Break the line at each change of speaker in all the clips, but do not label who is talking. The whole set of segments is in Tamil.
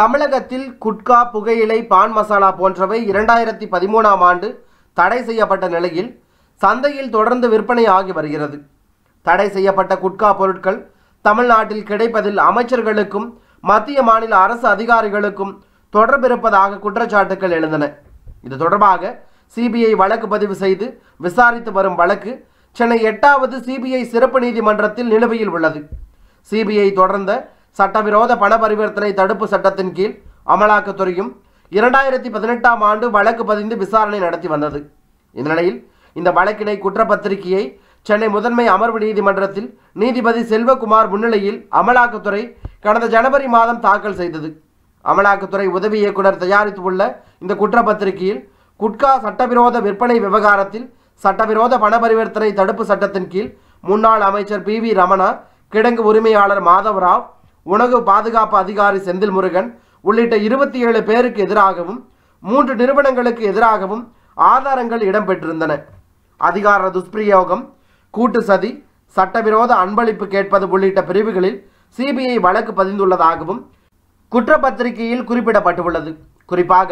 தமிழகத்தில் குட்கா புகையிலை பான் மசாலா போன்றவை இரண்டாயிரத்தி பதிமூணாம் ஆண்டு தடை செய்யப்பட்ட நிலையில் சந்தையில் தொடர்ந்து விற்பனை ஆகி வருகிறது தடை செய்யப்பட்ட குட்கா பொருட்கள் தமிழ்நாட்டில் கிடைப்பதில் அமைச்சர்களுக்கும் மத்திய மாநில அரசு அதிகாரிகளுக்கும் தொடர்பிருப்பதாக குற்றச்சாட்டுகள் எழுந்தன இது தொடர்பாக சிபிஐ வழக்கு பதிவு செய்து விசாரித்து வரும் வழக்கு சென்னை எட்டாவது சிபிஐ சிறப்பு நீதிமன்றத்தில் நிலுவையில் உள்ளது சிபிஐ தொடர்ந்த சட்டவிரோத பண பரிவர்த்தனை தடுப்பு சட்டத்தின் கீழ் அமலாக்கத்துறையும் இரண்டாயிரத்தி பதினெட்டாம் ஆண்டு வழக்கு பதிந்து விசாரணை நடத்தி வந்தது இந்நிலையில் இந்த வழக்கினை குற்றப்பத்திரிகையை சென்னை முதன்மை அமர்வு நீதிமன்றத்தில் நீதிபதி செல்வகுமார் முன்னிலையில் அமலாக்கத்துறை கடந்த ஜனவரி மாதம் தாக்கல் செய்தது அமலாக்கத்துறை உதவி இயக்குனர் தயாரித்துள்ள இந்த குற்றப்பத்திரிகையில் குட்கா சட்டவிரோத விற்பனை விவகாரத்தில் சட்டவிரோத பண பரிவர்த்தனை தடுப்பு சட்டத்தின் கீழ் முன்னாள் அமைச்சர் பி வி ரமணா கிடங்கு உரிமையாளர் மாதவ் ராவ் உணவு பாதுகாப்பு அதிகாரி செந்தில் முருகன் உள்ளிட்ட இருபத்தி ஏழு பேருக்கு எதிராகவும் மூன்று நிறுவனங்களுக்கு எதிராகவும் ஆதாரங்கள் இடம்பெற்றிருந்தன அதிகார துஷ்பிரயோகம் கூட்டு சதி சட்டவிரோத அன்பளிப்பு கேட்பது உள்ளிட்ட பிரிவுகளில் சிபிஐ வழக்கு பதிந்துள்ளதாகவும் குற்றப்பத்திரிகையில் குறிப்பிடப்பட்டுள்ளது குறிப்பாக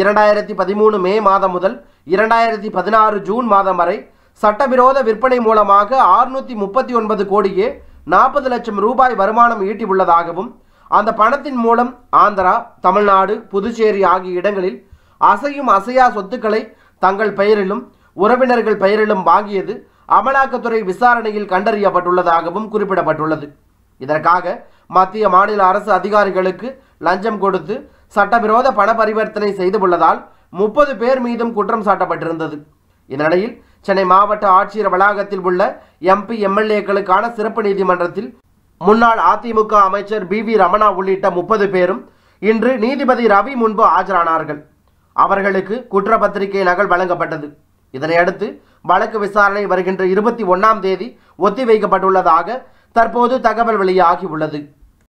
இரண்டாயிரத்தி பதிமூணு மே மாதம் முதல் இரண்டாயிரத்தி பதினாறு ஜூன் மாதம் வரை சட்டவிரோத விற்பனை மூலமாக ஆறுநூத்தி முப்பத்தி ஒன்பது கோடியே நாற்பது லட்சம் ரூபாய் வருமானம் ஈட்டியுள்ளதாகவும் அந்த பணத்தின் மூலம் ஆந்திரா தமிழ்நாடு புதுச்சேரி ஆகிய இடங்களில் அசையும் அசையா சொத்துக்களை தங்கள் பெயரிலும் உறவினர்கள் பெயரிலும் வாங்கியது அமலாக்கத்துறை விசாரணையில் கண்டறியப்பட்டுள்ளதாகவும் குறிப்பிடப்பட்டுள்ளது இதற்காக மத்திய மாநில அரசு அதிகாரிகளுக்கு லஞ்சம் கொடுத்து சட்டவிரோத பண பரிவர்த்தனை செய்துள்ளதால் முப்பது பேர் மீதும் குற்றம் சாட்டப்பட்டிருந்தது இந்நிலையில் சென்னை மாவட்ட ஆட்சியர் வளாகத்தில் உள்ள எம்பி எம்எல்ஏக்களுக்கான சிறப்பு நீதிமன்றத்தில் முன்னாள் அதிமுக அமைச்சர் பி வி ரமணா உள்ளிட்ட முப்பது பேரும் இன்று நீதிபதி ரவி முன்பு ஆஜரானார்கள் அவர்களுக்கு குற்றப்பத்திரிகை நகல் வழங்கப்பட்டது இதனையடுத்து வழக்கு விசாரணை வருகின்ற இருபத்தி ஒன்றாம் தேதி ஒத்திவைக்கப்பட்டுள்ளதாக தற்போது தகவல் வெளியாகி உள்ளது